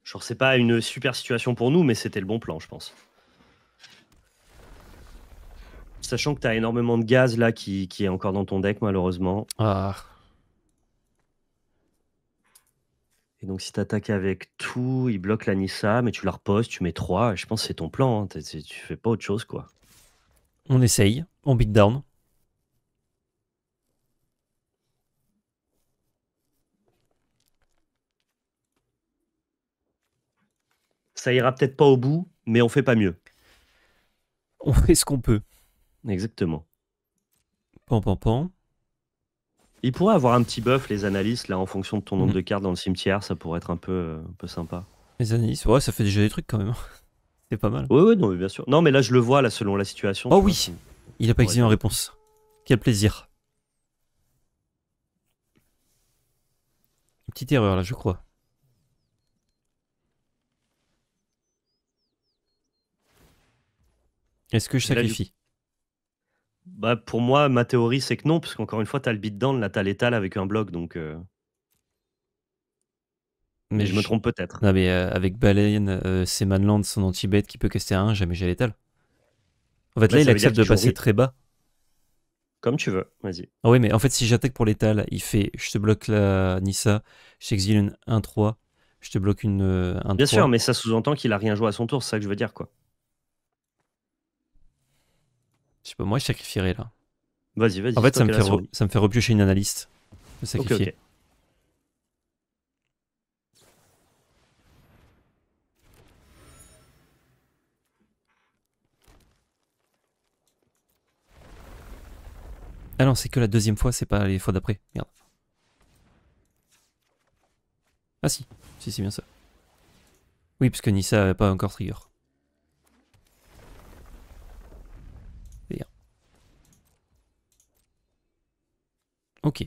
B: Genre, c'est pas une super situation pour nous, mais c'était le bon plan, je pense. Sachant que t'as énormément de gaz là qui, est encore dans ton deck, malheureusement. Ah. Et donc, si t'attaques avec tout, il bloque la Nissa, mais tu la reposes, tu mets 3. Je pense que c'est ton plan. Hein. Tu fais pas autre chose, quoi.
A: On essaye. On beat down. ça ira peut-être
B: pas au bout, mais on fait pas mieux.
A: On fait ce qu'on peut. Exactement. Pan, pan, pan.
B: Il pourrait avoir un petit buff, les analystes, là, en fonction de ton nombre mhm. de cartes dans le cimetière, ça pourrait être un peu, euh, un peu sympa.
A: Les analystes, ouais, ça fait déjà des trucs quand même. C'est pas mal.
B: Oui, oui, non, bien sûr. Non, mais là, je le vois, là, selon la situation. Oh oui
A: Il n'a pas exigé en réponse. Quel plaisir. petite erreur, là, je crois. Est-ce que je sacrifie
B: bah, Pour moi, ma théorie, c'est que non, parce qu'encore une fois, tu as le beatdown, là, tu as l'étal avec un bloc, donc. Euh.
A: Mais, je, me trompe peut-être. Non, mais euh, avec Baleine, c'est euh, Manland, son anti bête qui peut caster un, 1, jamais j'ai l'étal.
B: En fait, bah, là, il accepte de passer très bas. Comme tu veux, vas-y.
A: Ah oui, mais en fait, si j'attaque pour l'étal, il fait je te bloque la Nissa, je t'exile une 1-3, je te bloque une 1 Bien sûr, mais
B: ça sous-entend qu'il a rien joué à son tour, c'est ça que je veux dire, quoi.
A: Je sais pas, moi je sacrifierais là. Vas-y, vas-y. En fait, ça me, fait ça me fait repiocher une analyste. Me sacrifier. Ah non, c'est que la deuxième fois, c'est pas les fois d'après. Merde. Ah si, si c'est bien ça. Oui, parce que Nissa n'avait pas encore trigger. Ok.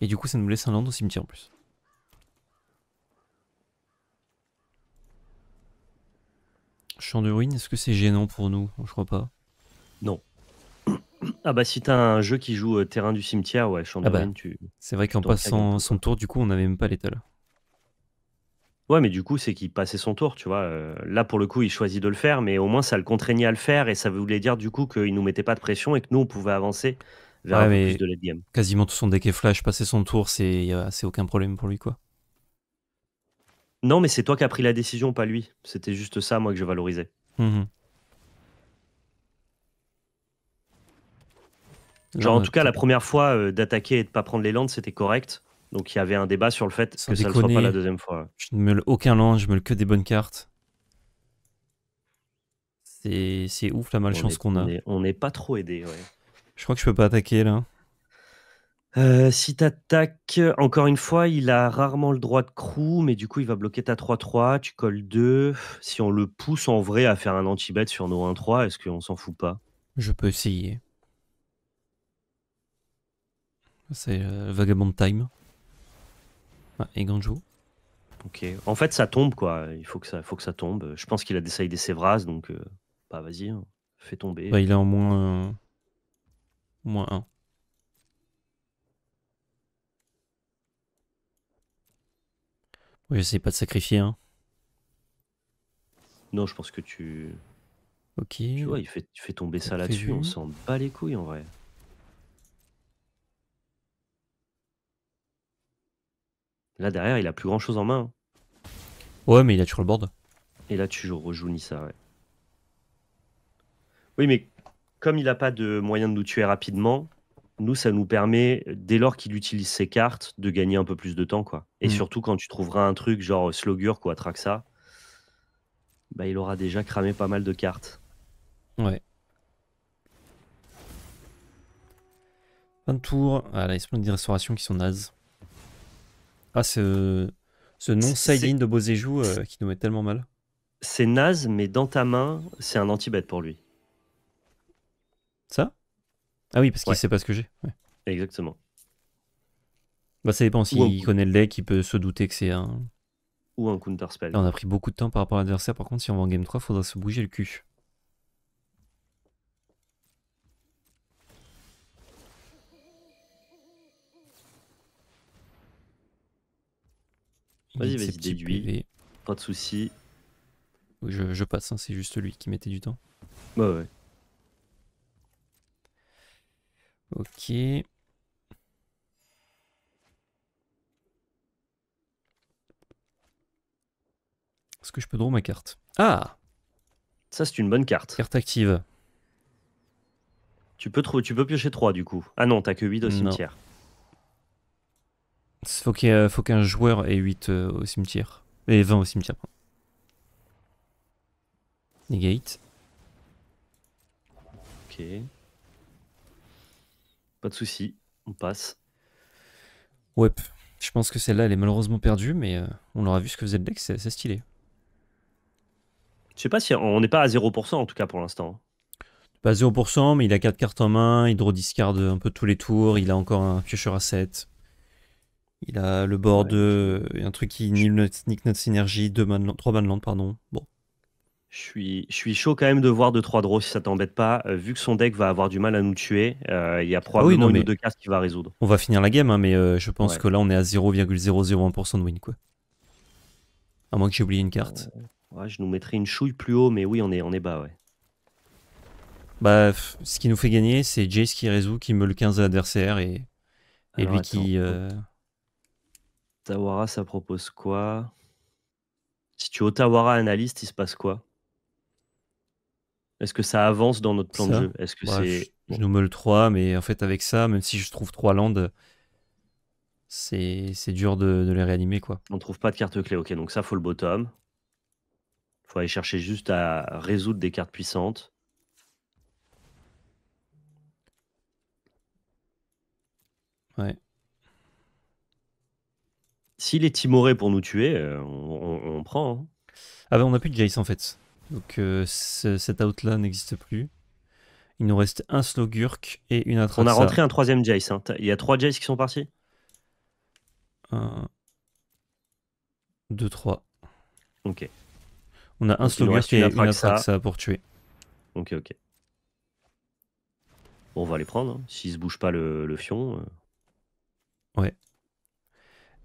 A: Et du coup, ça nous laisse un land au cimetière en plus. Champ de ruines, est-ce que c'est gênant pour nous Je crois pas.
B: Non. Ah bah si t'as un jeu qui joue euh, terrain du cimetière, ouais, champ de ah bah, tu... C'est vrai qu'en passant
A: son tour, du coup, on n'avait même pas l'étal.
B: Ouais, mais du coup, c'est qu'il passait son tour, tu vois. Euh, là, pour le coup, il choisit de le faire, mais au moins, ça le contraignait à le faire, et ça voulait dire, du coup, qu'il nous mettait pas de pression et que nous, on pouvait avancer
A: plus de Quasiment tout son deck est flash, passer son tour, c'est aucun problème pour lui quoi.
B: Non, mais c'est toi qui as pris la décision, pas lui. C'était juste ça, moi, que je valorisais.
A: Hum, hum. Genre, en tout cas, la première
B: fois euh, d'attaquer et de pas prendre les landes, c'était correct. Donc, il y avait un débat sur le fait que ça ne soit pas la deuxième fois.
A: Je ne meule aucun land, je meule que des bonnes cartes. C'est ouf la malchance qu'on a.
B: On n'est pas trop aidé, ouais.
A: Je crois que je peux pas attaquer là.
B: Euh, si t'attaques, encore une fois, il a rarement le droit de crew, mais du coup, il va bloquer ta 3-3, tu colles 2. Si on le pousse en vrai à faire un anti-bet sur nos 1-3, est-ce qu'on s'en fout pas
A: Je peux essayer. C'est euh, Vagabond Time. et Ganjo.
B: Ok. En fait, ça tombe, quoi. Il faut que ça, faut que ça tombe. Je pense qu'il a des des Sévras, donc... Euh, bah, vas-y, hein. fais tomber. Bah, il
A: a en moins... Euh, moins 1. Oui, j'essaie pas de sacrifier. Hein. Non, je pense que tu. Ok. Tu vois, il
B: fait, tu fait tomber ça là-dessus, on s'en bat les couilles en vrai. Là derrière, il a plus grand chose en main. Hein.
A: Ouais, mais il a toujours le board.
B: Et là, tu rejoues ça ouais. Oui, mais comme il n'a pas de moyen de nous tuer rapidement, nous, ça nous permet, dès lors qu'il utilise ses cartes, de gagner un peu plus de temps. quoi. Et mm. surtout, quand tu trouveras un truc genre Slogurk ou Atraxa, bah, il aura déjà cramé pas mal de cartes.
A: Ouais. Fin de tour. Ah là, il des restaurations qui sont nazes. Ah, ce, ce nom line de Bozéjou euh, qui nous met tellement mal. C'est naze, mais dans ta main,
B: c'est un anti-bête pour lui.
A: Ça Ah oui, parce qu'il ne sait pas ce que j'ai. Exactement. Bah, ça dépend. S'il connaît le deck, il peut se douter que c'est un.
B: Ou un counter spell. on a
A: pris beaucoup de temps par rapport à l'adversaire. Par contre, si on va en game 3, faudra se bouger le cul. Vas-y, vas-y, déduis. Pas de soucis. Je, passe, hein, c'est juste lui qui mettait du temps. Bah ouais. Ok. Est-ce que je peux draw ma carte Ah Ça, c'est une bonne carte. Carte active.
B: Tu peux, tu peux piocher 3 du coup. Ah non, t'as que 8 au cimetière.
A: Faut qu'un joueur ait 8 euh, au cimetière. Et 20 au cimetière. Negate. Ok.
B: Pas de souci, on passe.
A: Ouais, je pense que celle-là, elle est malheureusement perdue, mais euh, on aura vu ce que faisait le deck, c'est stylé.
B: Je sais pas si on n'est pas à 0% en tout cas pour l'instant.
A: Pas à 0%, mais il a 4 cartes en main, il draw discard un peu tous les tours, il a encore un piocheur à 7. Il a le board, y euh, a un truc qui nique notre synergie, 3 land, pardon. Bon, je suis,
B: chaud quand même de voir 2-3 draws si ça t'embête pas. Euh, vu que son deck va avoir du mal à nous tuer, euh, il y a ah probablement deux cartes qui va résoudre.
A: On va finir la game, hein, mais euh, je pense que là on est à 0,001% de win. quoi. À moins que j'ai oublié une carte.
B: je nous mettrais une chouille plus haut, mais oui, on est, on est
A: bas, ouais. Bah, ce qui nous fait gagner, c'est Jace qui résout, qui me le 15 à l'adversaire et, lui qui.
B: Tawara, ça propose quoi Si tu Otawara analyste, il se passe quoi est-ce que ça avance dans notre plan de jeu Est-ce que c'est
A: je, nous meule 3, mais en fait avec ça, même si je trouve 3 landes, c'est dur de, les réanimer quoi.
B: On trouve pas de carte clé, ok, donc ça faut le bottom. Faut aller chercher juste à résoudre des cartes puissantes.
A: Ouais. S'il est timoré pour nous tuer, euh, on, prend. Hein. Ah ben on n'a plus de Jace en fait. Donc euh, cet out-là n'existe plus. Il nous reste un Slogurk et une Atraxa. On a rentré
B: un troisième Jace. Hein. Il y a trois Jace qui sont partis
A: Un, 2, 3. Ok. On a un Slogurk et une Atraxa
B: pour tuer. Ok, ok. Bon, on va les prendre. Hein. S'ils se bougent pas
A: le, fion. Euh. Ouais.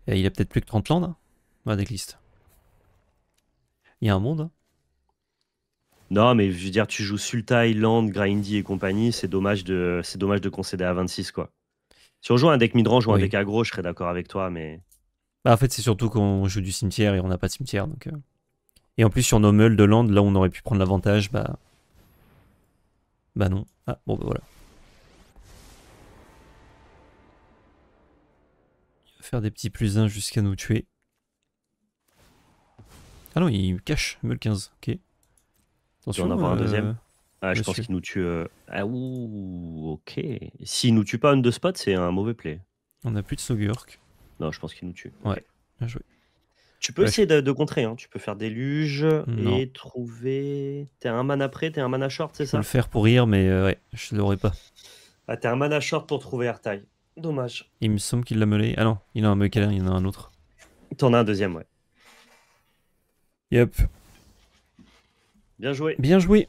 A: Et il a peut-être plus que 30 landes On hein, va Il y a un monde. Hein.
B: Non, mais je veux dire, tu joues Sultai, Land, Grindy et compagnie, c'est dommage, de, dommage de concéder à 26, quoi. Si on joue un deck midrange ou un deck aggro, je serais d'accord avec toi, mais.
A: Bah, en fait, c'est surtout qu'on joue du cimetière et on n'a pas de cimetière. Donc, euh. Et en plus, sur nos meules de Land, là on aurait pu prendre l'avantage, bah. Bah non. Ah, bon, bah voilà. Il va faire des petits plus 1 jusqu'à nous tuer. Ah non, il cache, meule 15, ok. Attention, en avoir un euh, deuxième.
B: Ah, je pense qu'il nous tue. Euh, ah, ouh, ok. S'il nous tue pas un de spot, c'est un mauvais play.
A: On a plus de Sogurk.
B: Non, je pense qu'il nous tue.
A: Ouais, bien joué.
B: Tu peux essayer de, contrer, hein. tu peux faire des et trouver. T'es un mana après, t'es un mana short, c'est ça Je peux le
A: faire pour rire, mais euh, ouais, je l'aurais pas.
B: Ah, t'es un mana short pour trouver Artaï. Dommage.
A: Il me semble qu'il l'a meulé. Ah non, il en a un meulé. il en a un autre. T'en as un deuxième, ouais. Yep. Bien joué. Bien joué.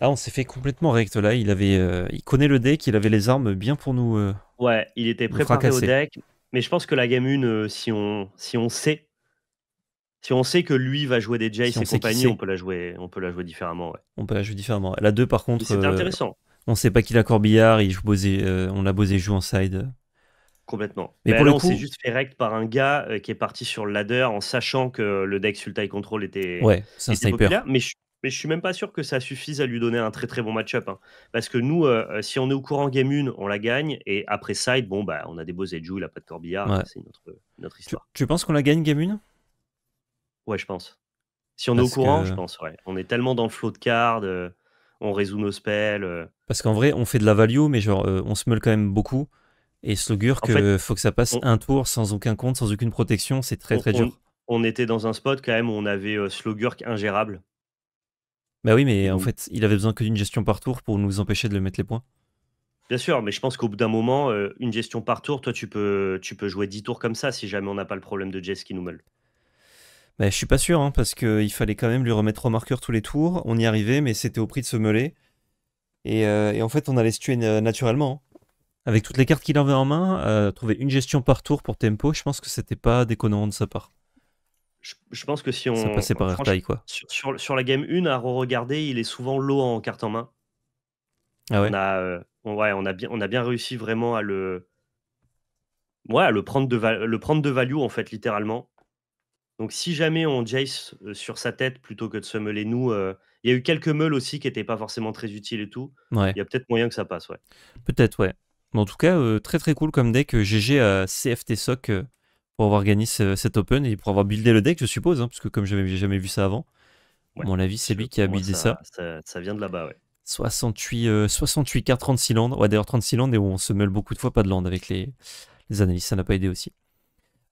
A: Ah, on s'est fait complètement rect là. Il avait, euh, il connaît le deck, il avait les armes bien pour nous. Euh, ouais, il était préparé au deck.
B: Mais je pense que la game 1, euh, si on, si on sait, si on sait que lui va jouer des et compagnie, on peut la jouer, on peut la jouer différemment.
A: On peut la jouer différemment. La 2 par contre. c'est intéressant. On sait pas qu'il a Corbillard, il joue Bosé, on l'a Bosé joue en side.
B: Complètement. Mais, pour on s'est juste fait rect par un gars qui est parti sur le ladder en sachant que le deck Sultai Control était, ouais, c'est un Mais je mais je suis même pas sûr que ça suffise à lui donner un très très bon match-up. Hein. Parce que nous, euh, euh, si on est au courant game 1, on la gagne. Et après side, bon, bah, on a des beaux Edjou, il a pas de corbillard. C'est notre,
A: notre histoire. Tu, penses qu'on la gagne game 1
B: Ouais, je pense. Si on est au courant, je pense, ouais. On est tellement dans le flow de cards, euh, on résout nos spells.
A: Parce qu'en vrai, on fait de la value, mais genre, on se meule quand même beaucoup. Et slowgurk, que faut que ça passe un tour sans aucun compte, sans aucune protection, c'est très très dur.
B: On, était dans un spot quand même où on avait Slogurk ingérable
A: bah oui, mais en fait, il avait besoin que d'une gestion par tour pour nous empêcher de le mettre les points.
B: Bien sûr, mais je pense qu'au bout d'un moment, euh, une gestion par tour, toi, tu peux, tu peux jouer 10 tours comme ça si jamais on n'a pas le problème de Jess qui nous meule.
A: Bah, je suis pas sûr, hein, parce qu'il fallait quand même lui remettre au marqueur tous les tours. On y arrivait, mais c'était au prix de se meuler. Et, euh, en fait, on allait se tuer euh, naturellement. Hein. Avec toutes les cartes qu'il avait en main, trouver une gestion par tour pour tempo, je pense que c'était pas déconnant de sa part
B: je, pense que si on. Ça par quoi. Sur, la game 1, à re-regarder, il est souvent low en carte en main. Ah ouais. On a, euh, on, a, bien, on a bien réussi vraiment à le. Ouais, à le prendre de, le prendre de value, en fait, littéralement. Donc, si jamais on Jace euh, sur sa tête plutôt que de se meuler nous, euh, il y a eu quelques meules aussi qui n'étaient pas forcément très utiles et tout. Il y a peut-être moyen que ça passe, ouais.
A: Peut-être, ouais. Mais en tout cas, très très cool comme deck. GG à CFT SOC pour avoir gagné cet Open et pour avoir buildé le deck, je suppose, hein, parce que comme je jamais vu ça avant, mon avis, c'est lui qui a buildé ça
B: ça. vient de là-bas, ouais.
A: 68, 68 euh, cartes 36 landes. Ouais, d'ailleurs, 36 landes et où on se mêle beaucoup de fois pas de landes avec les, les analyses. Ça n'a pas aidé aussi.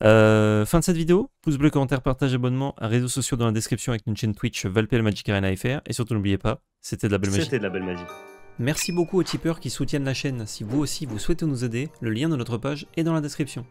A: Euh, fin de cette vidéo. Pouce bleu, commentaire, partage, abonnement. Réseaux sociaux dans la description avec notre chaîne Twitch Valpel Magic Arena FR. Et surtout, n'oubliez pas, c'était de la belle magie. C'était de la belle magie. Merci beaucoup aux tipeurs qui soutiennent la chaîne. Si vous aussi vous souhaitez nous aider, le lien de notre page est dans la description.